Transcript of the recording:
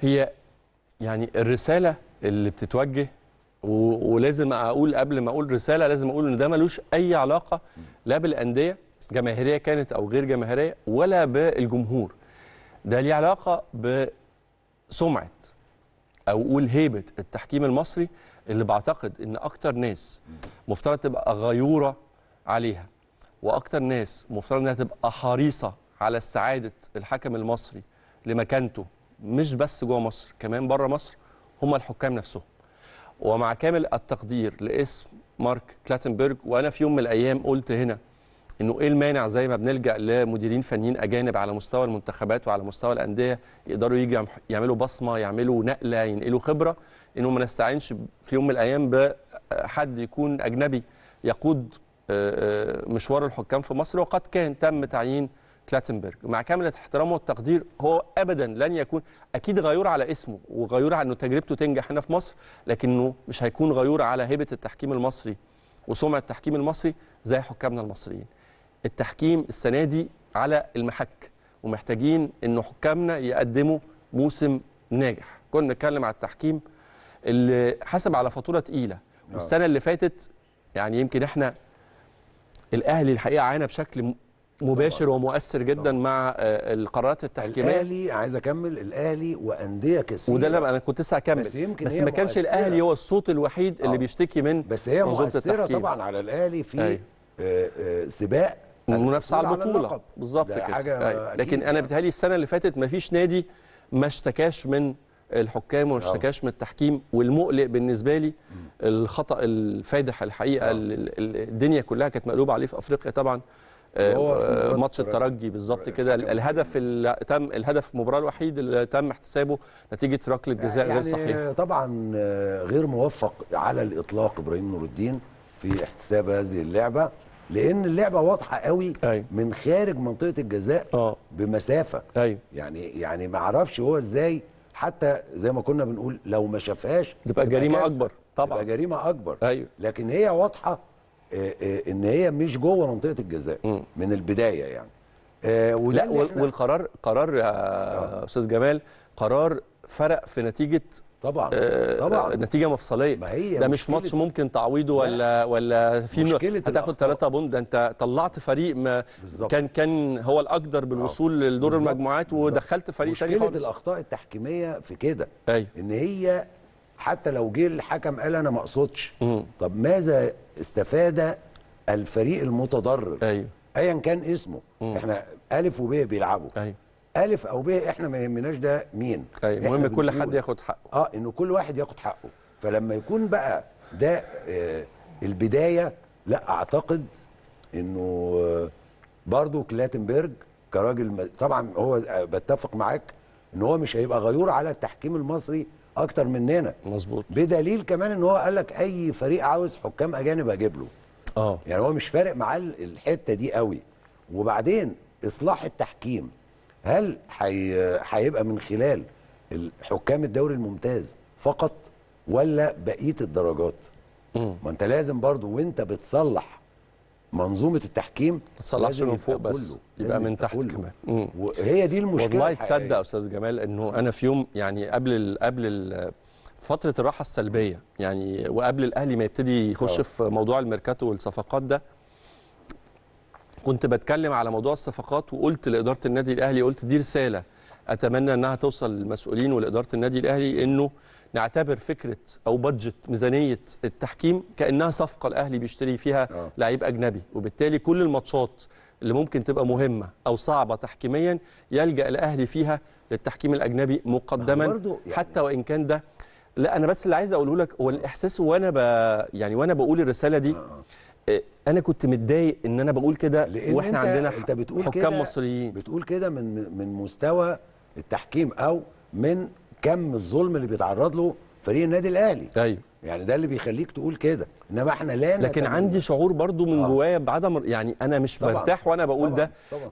هي يعني الرساله اللي بتتوجه ولازم اقول قبل ما اقول رساله لازم اقول ان ده ملوش اي علاقه لا بالانديه جماهيريه كانت او غير جماهيريه ولا بالجمهور ده ليه علاقه بسمعه او اقول هيبه التحكيم المصري اللي بعتقد ان اكتر ناس مفترض تبقى غيوره عليها واكتر ناس مفترض انها تبقى حريصه على استعاده الحكم المصري لمكانته مش بس جوه مصر كمان بره مصر هم الحكام نفسهم ومع كامل التقدير لاسم مارك كلاتنبرج وانا في يوم من الايام قلت هنا انه ايه المانع زي ما بنلجا لمديرين فنيين اجانب على مستوى المنتخبات وعلى مستوى الانديه يقدروا يجي يعملوا بصمه يعملوا نقله ينقلوا خبره انه ما نستعينش في يوم من الايام بحد يكون اجنبي يقود آه، آه، مشوار الحكام في مصر وقد كان تم تعيين كلاتنبرج مع كامل احترامه والتقدير هو ابدا لن يكون اكيد غيور على اسمه وغيور على انه تجربته تنجح هنا في مصر لكنه مش هيكون غيور على هيبه التحكيم المصري وسمعه التحكيم المصري زي حكامنا المصريين التحكيم السنه دي على المحك ومحتاجين ان حكامنا يقدموا موسم ناجح كنا نتكلم على التحكيم اللي حسب على فاتوره ثقيله آه. والسنه اللي فاتت يعني يمكن احنا الاهلي الحقيقه عانى بشكل مباشر ومؤثر جدا طبعا. مع آه، القرارات التحكيميه الاهلي عايز اكمل الاهلي وانديه كثيره وده اللي انا كنت لسه هكمل بس, يمكن بس ما كانش الاهلي هو الصوت الوحيد أوه. اللي آه. بيشتكي من بس هي مؤثره طبعا على الاهلي في آه آه سباق المنافسه على البطوله بالظبط كده حاجة لكن انا يعني. بتهيألي السنه اللي فاتت ما فيش نادي ما اشتكاش من الحكام وما آه. اشتكاش من التحكيم والمقلق بالنسبه لي الخطا الفادح الحقيقه أوه. الدنيا كلها كانت مقلوبه عليه في افريقيا طبعا آه، آه، ماتش الترجي بالظبط كده الهدف اللي تم الهدف المباراه الوحيد اللي تم احتسابه نتيجه ركله جزاء يعني غير صحيح طبعا آه، غير موفق على الاطلاق ابراهيم نور الدين في احتساب هذه اللعبه لان اللعبه واضحه قوي أيوه. من خارج منطقه الجزاء أوه. بمسافه أيوه. يعني يعني ما اعرفش هو ازاي حتى زي ما كنا بنقول لو ما شافهاش تبقى جريمه اكبر طبعا تبقى جريمه اكبر أيوه. لكن هي واضحه آه، آه، ان هي مش جوه منطقه الجزاء من البدايه يعني آه، لا والقرار قرار يا استاذ جمال قرار فرق في نتيجه طبعا آه طبعا نتيجه مفصليه ما هي ده مش ماتش ممكن تعويضه ولا ولا في هتاخد ثلاثه بوند ده انت طلعت فريق ما كان كان هو الاقدر بالوصول لدور المجموعات ودخلت فريق ثاني مشكله الاخطاء التحكيميه في كده أيوه. ان هي حتى لو جه الحكم قال انا ما اقصدش طب ماذا استفاد الفريق المتضرر ايوه ايا كان اسمه مم. احنا الف وب بيلعبوا ايوه الف او ب احنا ما يهمناش ده مين ايوه المهم كل حد ياخد حقه اه انه كل واحد ياخد حقه فلما يكون بقى ده آه البدايه لا اعتقد انه آه برضه كلاتنبرج كراجل طبعا هو آه، بتفق معاك ان هو مش هيبقى غيور على التحكيم المصري اكتر مننا مظبوط بدليل كمان ان هو قال لك اي فريق عاوز حكام اجانب اجيب له اه يعني هو مش فارق معاه الحته دي قوي وبعدين اصلاح التحكيم هل هيبقى من خلال حكام الدوري الممتاز فقط ولا بقيه الدرجات ما انت لازم برضو وانت بتصلح منظومه التحكيم ما تصلحش من فوق بس كله. يبقى من تحت كله. كمان وهي دي المشكله والله تصدق يا استاذ جمال انه انا في يوم يعني قبل الـ قبل الـ فتره الراحه السلبيه يعني وقبل الاهلي ما يبتدي يخش آه. في موضوع الميركاتو والصفقات ده كنت بتكلم على موضوع الصفقات وقلت لاداره النادي الاهلي قلت دي رساله اتمنى انها توصل للمسؤولين ولاداره النادي الاهلي انه نعتبر فكره او بادجت ميزانيه التحكيم كانها صفقه الاهلي بيشتري فيها آه. لعيب اجنبي وبالتالي كل الماتشات اللي ممكن تبقى مهمه او صعبه تحكيميا يلجا الاهلي فيها للتحكيم الاجنبي مقدما يعني حتى وان كان ده لا انا بس اللي عايز اقوله لك هو الاحساس وانا ب... يعني وانا بقول الرساله دي آه، آه. انا كنت متضايق ان انا بقول كده واحنا عندنا انت بتقول حكام مصريين بتقول كده من من مستوى التحكيم او من كم الظلم اللي بيتعرض له فريق النادي الاهلي ايوه يعني ده اللي بيخليك تقول كده انما احنا لا لكن عندي شعور برضو من جوايا بعدم يعني انا مش مرتاح وانا بقول طبعًا. ده طبعًا.